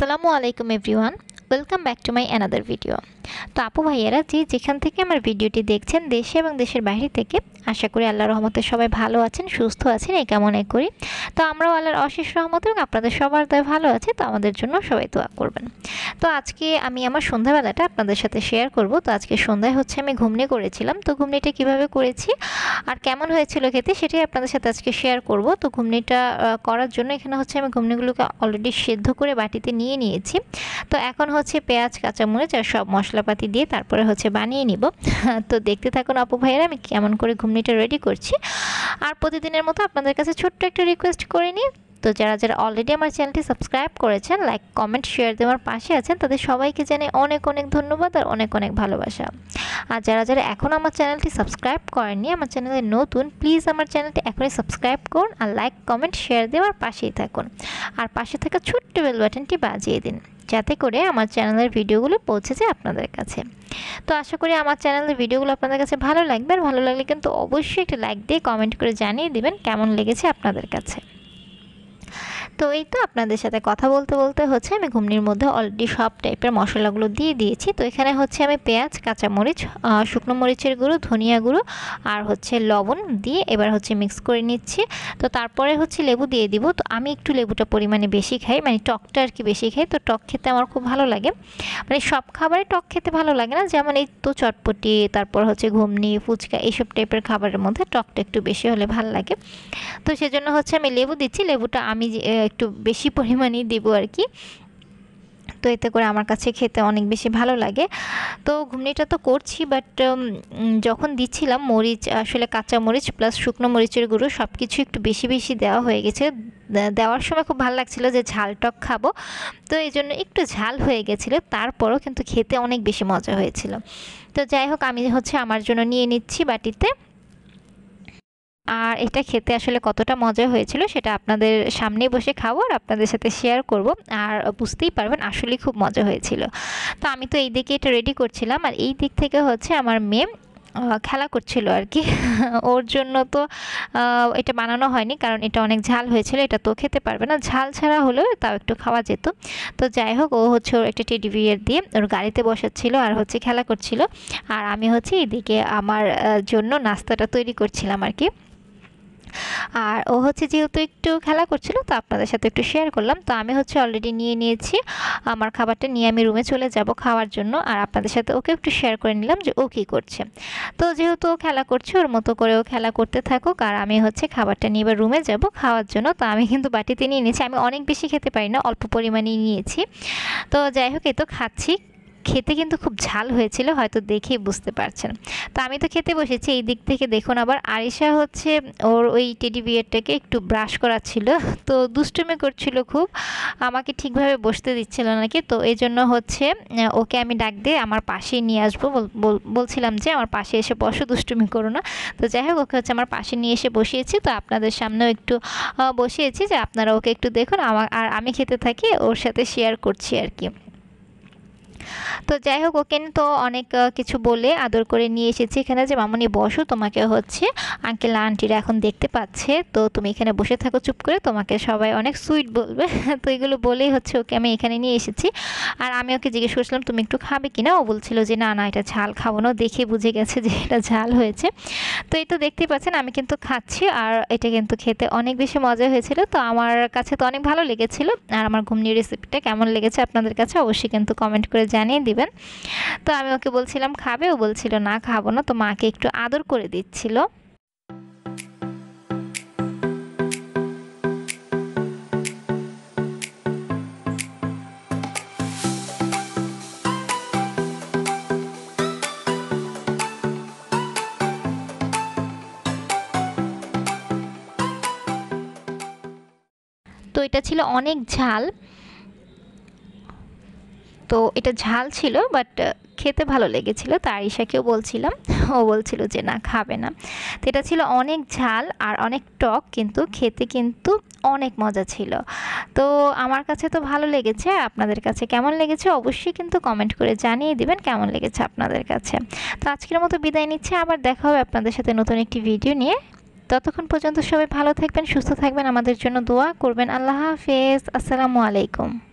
Assalamualaikum everyone. Welcome back to my another video তো আপু ভাইয়েরা যে যেখান থেকে আমার ভিডিওটি দেখছেন দেশে এবং দেশের বাইরে থেকে আশা করি আল্লাহ রহমতে সবাই ভালো আছেন সুস্থ আছেন এই কামনা করি তো আমরাও আল্লাহর অশেষ রহমত এবং আপনাদের সবার দয় ভালো আছে তো আমাদের জন্য সবাই দোয়া করবেন তো আজকে আমি আমার সন্ধ্যাবেলাটা আপনাদের সাথে শেয়ার করব তো আজকে সন্ধ্যায় হচ্ছে আমি ঘুমনি করেছিলাম তো ঘুমনিটা কিভাবে করেছি আর কেমন হয়েছিল খেতে সেটাই আপনাদের সাথে আজকে শেয়ার করব তো ঘুমনিটা করার জন্য এখানে হচ্ছে আমি ঘুমনিগুলোকে অলরেডি সেদ্ধ করে বাটিতে নিয়ে নিয়েছি তো এখন হচ্ছে পেঁয়াজ কাঁচামরিচ আর সব মশলাপাতি দিয়ে তারপরে হচ্ছে বানিয়ে নিব তো দেখতে থাকুন অপু ভাইয়েরা আমি কেমন করে ঘুমনিটা রেডি করছি আর প্রতিদিনের মতো আপনাদের কাছে ছোট্ট একটা রিকোয়েস্ট করে নিই তো যারা যারা অলরেডি আমার চ্যানেলটি সাবস্ক্রাইব করেছেন লাইক কমেন্ট শেয়ার দেওয়ার পাশে আছেন তাদের সবাইকে জানে অনেক অনেক ধন্যবাদ আর অনেক অনেক ভালোবাসা আর যারা যারা এখন আমার চ্যানেলটি সাবস্ক্রাইব করেননি আমার চ্যানেলে নতুন প্লিজ আমার চ্যানেলটি এখনই সাবস্ক্রাইব করুন আর লাইক কমেন্ট শেয়ার দেওয়ার পাশেই থাকুন আর পাশে থাকা ছোট্ট বেল বাটনটি বাজিয়ে দিন যাতে করে আমার চ্যানেলের ভিডিওগুলো পৌঁছে যায় আপনাদের কাছে তো আশা করি আমার চ্যানেলের ভিডিওগুলো আপনাদের কাছে ভালো লাগবে আর ভালো লাগলে কিন্তু অবশ্যই একটা লাইক দিয়ে কমেন্ট করে জানিয়ে দেবেন কেমন লেগেছে আপনাদের কাছে তো এই তো আপনাদের সাথে কথা বলতে বলতে হচ্ছে আমি ঘুমনির মধ্যে অলরেডি সব টাইপের মশলাগুলো দিয়ে দিয়েছি তো এখানে হচ্ছে আমি পেঁয়াজ কাঁচামরিচ শুকনো মরিচের গুঁড়ো ধনিয়া গুঁড়ো আর হচ্ছে লবণ দিয়ে এবার হচ্ছে মিক্স করে নিচ্ছি তো তারপরে হচ্ছে লেবু দিয়ে দিব তো আমি একটু লেবুটা পরিমাণে বেশি খাই মানে টকটা আর কি বেশি খাই তো টক খেতে আমার খুব ভালো লাগে মানে সব খাবারে টক খেতে ভালো লাগে না যেমন এই তো চটপটি তারপর হচ্ছে ঘুমনি ফুচকা এইসব টাইপের খাবারের মধ্যে টকটা একটু বেশি হলে ভালো লাগে তো সেজন্য হচ্ছে আমি লেবু দিচ্ছি লেবুটা আমি একটু বেশি পরিমাণেই দেবো আর কি তো এতে করে আমার কাছে খেতে অনেক বেশি ভালো লাগে তো ঘুমনিটা তো করছি বাট যখন দিচ্ছিলাম মরিচ আসলে কাঁচা মরিচ প্লাস শুকনো মরিচের গুঁড়ো সব কিছু একটু বেশি বেশি দেওয়া হয়ে গেছে দেওয়ার সময় খুব ভালো লাগছিলো যে ঝাল টক খাবো তো এই জন্য একটু ঝাল হয়ে গেছিলো তারপরও কিন্তু খেতে অনেক বেশি মজা হয়েছিল তো যাই হোক আমি হচ্ছে আমার জন্য নিয়ে নিচ্ছি বাটিতে আর এটা খেতে আসলে কতটা মজা হয়েছিল সেটা আপনাদের সামনে বসে খাবো আর আপনাদের সাথে শেয়ার করব আর বুঝতেই পারবেন আসলে খুব মজা হয়েছিল তো আমি তো এই দিকে এটা রেডি করছিলাম আর এই দিক থেকে হচ্ছে আমার মেয়ে খেলা করছিল আর কি ওর জন্য তো এটা বানানো হয়নি কারণ এটা অনেক ঝাল হয়েছিল এটা তো খেতে পারবে না ঝাল ছাড়া হলেও তাও একটু খাওয়া যেত তো যাই হোক ও হচ্ছে ওর একটা টেডি বিয়ার দিয়ে ওর গাড়িতে বসাচ্ছিল আর হচ্ছে খেলা করছিল আর আমি হচ্ছে এদিকে আমার জন্য নাস্তাটা তৈরি করছিলাম আর কি আর ও হচ্ছে যেহেতু একটু খেলা করছিল তো আপনাদের সাথে একটু শেয়ার করলাম তো আমি হচ্ছে অলরেডি নিয়ে নিয়েছি আমার খাবারটা নিয়ে আমি রুমে চলে যাব খাওয়ার জন্য আর আপনাদের সাথে ওকে একটু শেয়ার করে নিলাম যে ও কী করছে তো যেহেতু ও খেলা করছে ওর মতো করে ও খেলা করতে থাকুক আর আমি হচ্ছে খাবারটা নিয়ে এবার রুমে যাব খাওয়ার জন্য তো আমি কিন্তু বাটিতে নিয়ে নিয়েছি আমি অনেক বেশি খেতে পারি না অল্প পরিমাণেই নিয়েছি তো যাই হোক এ তো খাচ্ছি খেতে কিন্তু খুব ঝাল হয়েছিল হয়তো দেখেই বুঝতে পারছেন তো আমি তো খেতে বসেছি এই দিক থেকে দেখুন আবার আরিশা হচ্ছে ওর ওই টেডি বিয়ারটাকে একটু ব্রাশ করা ছিল তো দুষ্টুমি করছিল খুব আমাকে ঠিকভাবে বসতে দিচ্ছিল নাকি তো এই জন্য হচ্ছে ওকে আমি ডাক দিয়ে আমার পাশে নিয়ে আসবো বলছিলাম যে আমার পাশে এসে বসো দুষ্টুমি করো না তো যাই হোক ওকে হচ্ছে আমার পাশে নিয়ে এসে বসিয়েছি তো আপনাদের সামনেও একটু বসিয়েছি যে আপনারা ওকে একটু দেখুন আমার আর আমি খেতে থাকি ওর সাথে শেয়ার করছি আর কি তো যাই হোক ওকে তো অনেক কিছু বলে আদর করে নিয়ে এসেছি এখানে যে মামনি বসো তোমাকে হচ্ছে আঙ্কেল আন্টিরা এখন দেখতে পাচ্ছে তো তুমি এখানে বসে থাকো চুপ করে তোমাকে সবাই অনেক সুইট বলবে তো এগুলো বলেই হচ্ছে ওকে আমি এখানে নিয়ে এসেছি আর আমি ওকে জিজ্ঞেস করছিলাম তুমি একটু খাবে কিনা ও বলছিল যে না না এটা ঝাল খাবো না দেখে বুঝে গেছে যে এটা ঝাল হয়েছে তো এই তো দেখতেই পাচ্ছেন আমি কিন্তু খাচ্ছি আর এটা কিন্তু খেতে অনেক বেশি মজা হয়েছিল তো আমার কাছে তো অনেক ভালো লেগেছিল আর আমার ঘুমনি রেসিপিটা কেমন লেগেছে আপনাদের কাছে অবশ্যই কিন্তু কমেন্ট করে জানাবেন জানিয়ে দিবেন তো আমি ওকে বলছিলাম খাবে ও বলছিল না খাবো না তো মাকে একটু আদর করে দিচ্ছিল তো এটা ছিল অনেক ঝাল তো এটা ঝাল ছিল বাট খেতে ভালো লেগেছিল তো আরিশাকেও বলছিলাম ও বলছিল যে না খাবে না তো এটা ছিল অনেক ঝাল আর অনেক টক কিন্তু খেতে কিন্তু অনেক মজা ছিল তো আমার কাছে তো ভালো লেগেছে আপনাদের কাছে কেমন লেগেছে অবশ্যই কিন্তু কমেন্ট করে জানিয়ে দিবেন কেমন লেগেছে আপনাদের কাছে তো আজকের মতো বিদায় নিচ্ছে আবার দেখা হবে আপনাদের সাথে নতুন একটি ভিডিও নিয়ে ততক্ষণ পর্যন্ত সবাই ভালো থাকবেন সুস্থ থাকবেন আমাদের জন্য দোয়া করবেন আল্লাহ হাফেজ আসসালামু আলাইকুম